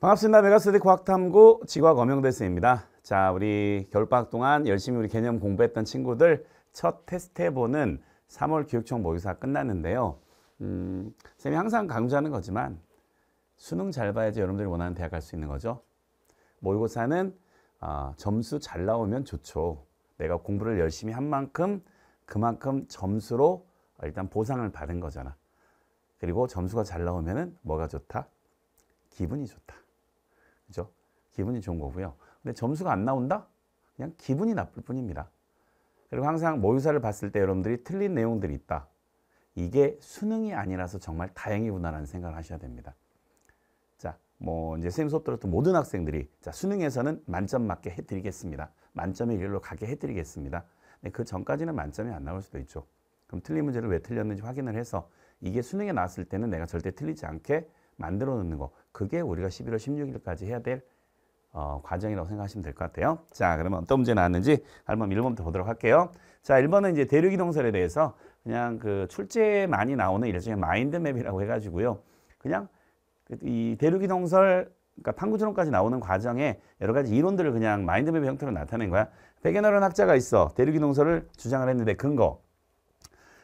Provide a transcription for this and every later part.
반갑습니다. 메가스터디 과학탐구 지과학 엄영대 스입니다 자, 우리 겨울방학 동안 열심히 우리 개념 공부했던 친구들 첫 테스트 해보는 3월 교육청 모의사 끝났는데요. 음, 쌤이 항상 강조하는 거지만 수능 잘 봐야지 여러분들이 원하는 대학 갈 수 있는 거죠. 모의고사는 아, 점수 잘 나오면 좋죠. 내가 공부를 열심히 한 만큼 그만큼 점수로 일단 보상을 받은 거잖아. 그리고 점수가 잘 나오면 뭐가 좋다? 기분이 좋다. 그죠? 기분이 좋은 거고요. 근데 점수가 안 나온다? 그냥 기분이 나쁠 뿐입니다. 그리고 항상 모의사를 봤을 때 여러분들이 틀린 내용들이 있다. 이게 수능이 아니라서 정말 다행이구나라는 생각을 하셔야 됩니다. 자, 뭐 이제 선생님 수업 들었던 모든 학생들이 자, 수능에서는 만점 맞게 해드리겠습니다. 만점의 일로 가게 해드리겠습니다. 근데 그 전까지는 만점이 안 나올 수도 있죠. 그럼 틀린 문제를 왜 틀렸는지 확인을 해서 이게 수능에 나왔을 때는 내가 절대 틀리지 않게 만들어 놓는 거 그게 우리가 11월 16일까지 해야 될 어, 과정이라고 생각하시면 될 것 같아요. 자, 그러면 어떤 문제 나왔는지 한번 1번부터 보도록 할게요. 자, 1번은 이제 대륙이동설에 대해서 그냥 그 출제에 많이 나오는 일종의 마인드맵이라고 해가지고요. 그냥 이 대륙이동설, 그러니까 판구주론까지 나오는 과정에 여러 가지 이론들을 그냥 마인드맵 형태로 나타낸 거야. 백엔어라는 학자가 있어. 대륙이동설을 주장을 했는데 근거.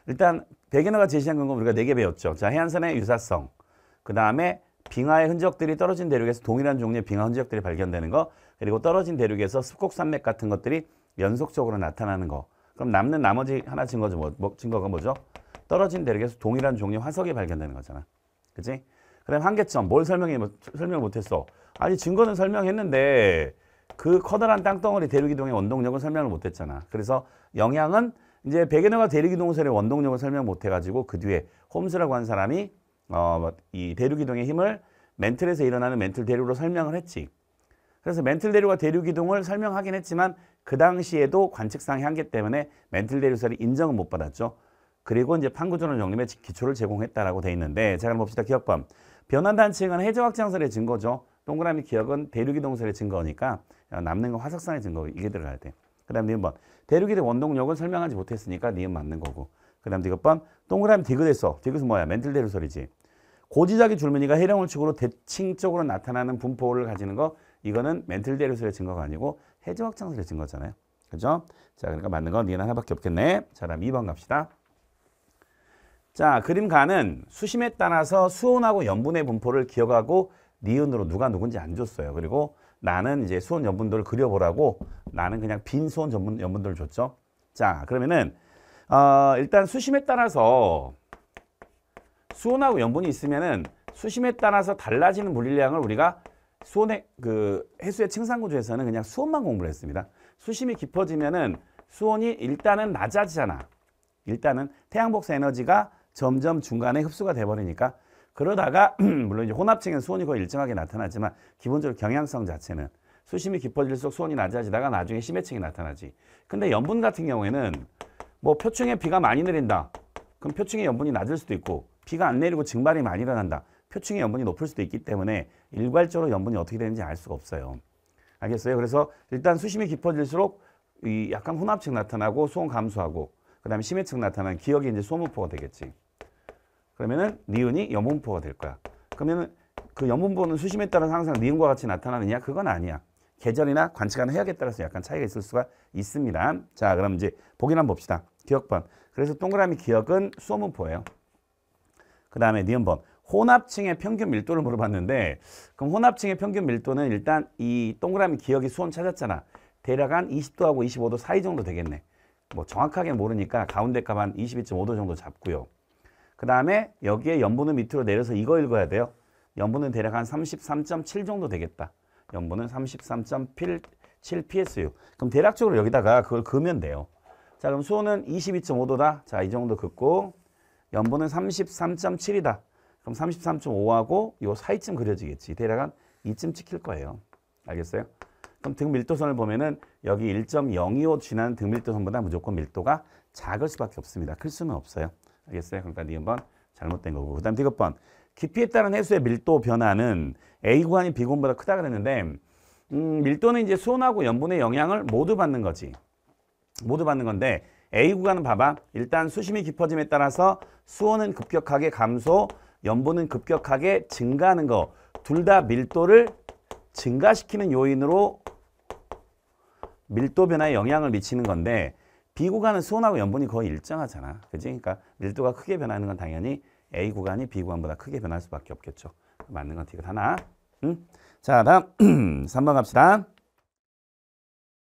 일단 백엔어가 제시한 근거 우리가 네 개 배웠죠. 자, 해안선의 유사성. 그 다음에 빙하의 흔적들이 떨어진 대륙에서 동일한 종류의 빙하 흔적들이 발견되는 거 그리고 떨어진 대륙에서 습곡산맥 같은 것들이 연속적으로 나타나는 거 그럼 남는 나머지 하나 증거죠 뭐, 뭐 증거가 뭐죠? 떨어진 대륙에서 동일한 종류의 화석이 발견되는 거잖아 그치? 그럼 한계점 뭘 설명해 뭐, 설명 을 못했어 아니 증거는 설명했는데 그 커다란 땅덩어리 대륙이동의 원동력은 설명을 못했잖아 그래서 영향은 이제 베게너가 대륙이동설의 원동력을 설명 못해가지고 그 뒤에 홈스라고 한 사람이 어, 뭐 이 대륙이동의 힘을 멘틀에서 일어나는 멘틀 대륙으로 설명을 했지. 그래서 멘틀 대륙과 대륙 이동을 설명하긴 했지만 그 당시에도 관측상의 한계 때문에 멘틀 대륙설이 인정은 못 받았죠. 그리고 이제 판구조론 정립의 기초를 제공했다라고 돼 있는데 자 그럼 봅시다 기억범 변환단층은 해저확장설의 증거죠. 동그라미 기억은 대륙이동설의 증거니까 어, 남는 건 화석상의 증거 이게 들어가야 돼. 그 다음 니은 번 대륙이대 원동력은 설명하지 못했으니까 니은 맞는 거고 그 다음 디귿번 동그라미 디귿에서 디귿은 뭐야 멘틀 대륙설이지 고지자기 줄무늬가 해령울 측으로 대칭적으로 나타나는 분포를 가지는 거 이거는 멘틀데르스의 증거가 아니고 해저확장술의 증거잖아요. 그죠? 자, 그러니까 맞는 건 니는 하나밖에 없겠네. 자, 그럼 2번 갑시다. 자, 그림가는 수심에 따라서 수온하고 염분의 분포를 기억하고 니은으로 누가 누군지 안 줬어요. 그리고 나는 이제 수온 염분들을 그려보라고 나는 그냥 빈 수온 염분, 염분도를 줬죠. 자, 그러면은 어, 일단 수심에 따라서 수온하고 염분이 있으면은 수심에 따라서 달라지는 물리량을 우리가 수온의 그 해수의 층상 구조에서는 그냥 수온만 공부를 했습니다. 수심이 깊어지면은 수온이 일단은 낮아지잖아. 일단은 태양복사 에너지가 점점 중간에 흡수가 돼버리니까 그러다가 물론 이제 혼합층은 수온이 거의 일정하게 나타나지만 기본적으로 경향성 자체는 수심이 깊어질수록 수온이 낮아지다가 나중에 심해층이 나타나지. 근데 염분 같은 경우에는 뭐 표층에 비가 많이 내린다. 그럼 표층의 염분이 낮을 수도 있고 비가 안 내리고 증발이 많이 일어난다. 표층의 염분이 높을 수도 있기 때문에 일괄적으로 염분이 어떻게 되는지 알 수가 없어요. 알겠어요? 그래서 일단 수심이 깊어질수록 이 약간 혼합층 나타나고 수온 감소하고 그 다음에 심해층 나타나는 기억이 이제 소모포가 되겠지. 그러면은 니은이 염분포가 될 거야. 그러면은 그 염분포는 수심에 따라서 항상 니은과 같이 나타나느냐? 그건 아니야. 계절이나 관측하는 해역에 따라서 약간 차이가 있을 수가 있습니다. 자, 그럼 이제 보기나 봅시다. 기억번. 그래서 동그라미 기억은 수험문포예요. 그 다음에 니은번 네 혼합층의 평균 밀도를 물어봤는데 그럼 혼합층의 평균 밀도는 일단 이 동그라미 기억이 수원 찾았잖아. 대략 한 20도하고 25도 사이 정도 되겠네. 뭐 정확하게 모르니까 가운데 값 한 22.5도 정도 잡고요. 그 다음에 여기에 연분은 밑으로 내려서 이거 읽어야 돼요. 연분은 대략 한 33.7 정도 되겠다. 연분은 33.7psu. 그럼 대략적으로 여기다가 그걸 그으면 돼요. 자 그럼 수온은 22.5도다. 자 이 정도 긋고 연보은 33.7이다. 그럼 33.5하고 요 사이쯤 그려지겠지. 대략 한 이쯤 찍힐 거예요. 알겠어요? 그럼 등밀도선을 보면은 여기 1.025지나는 등밀도선보다 무조건 밀도가 작을 수밖에 없습니다. 클 수는 없어요. 알겠어요? 그러니까 니은번 네 잘못된 거고. 그 다음 디귿 번 깊이에 따른 해수의 밀도 변화는 A 구간이 B 구간보다 크다 그랬는데 음, 밀도는 이제 수온하고 연분의 영향을 모두 받는 거지. 모두 받는 건데 A 구간은 봐봐. 일단 수심이 깊어짐에 따라서 수온은 급격하게 감소, 염분은 급격하게 증가하는 거. 둘 다 밀도를 증가시키는 요인으로 밀도 변화에 영향을 미치는 건데 B 구간은 수온하고 염분이 거의 일정하잖아. 그지? 그러니까 밀도가 크게 변하는 건 당연히 A 구간이 B 구간보다 크게 변할 수밖에 없겠죠. 맞는 건 이거 하나. 응? 자, 다음 3번 갑시다.